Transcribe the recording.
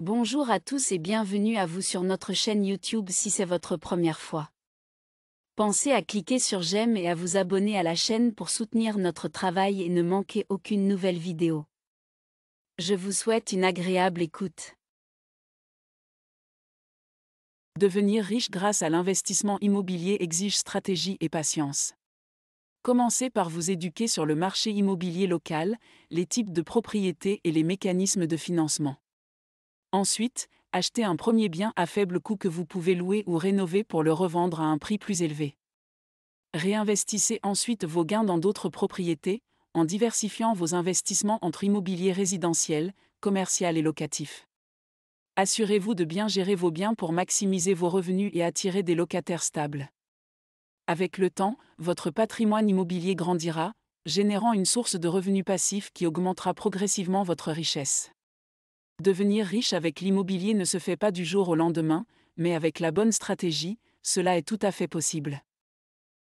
Bonjour à tous et bienvenue à vous sur notre chaîne YouTube si c'est votre première fois. Pensez à cliquer sur j'aime et à vous abonner à la chaîne pour soutenir notre travail et ne manquer aucune nouvelle vidéo. Je vous souhaite une agréable écoute. Devenir riche grâce à l'investissement immobilier exige stratégie et patience. Commencez par vous éduquer sur le marché immobilier local, les types de propriétés et les mécanismes de financement. Ensuite, achetez un premier bien à faible coût que vous pouvez louer ou rénover pour le revendre à un prix plus élevé. Réinvestissez ensuite vos gains dans d'autres propriétés, en diversifiant vos investissements entre immobilier résidentiel, commercial et locatif. Assurez-vous de bien gérer vos biens pour maximiser vos revenus et attirer des locataires stables. Avec le temps, votre patrimoine immobilier grandira, générant une source de revenus passifs qui augmentera progressivement votre richesse. Devenir riche avec l'immobilier ne se fait pas du jour au lendemain, mais avec la bonne stratégie, cela est tout à fait possible.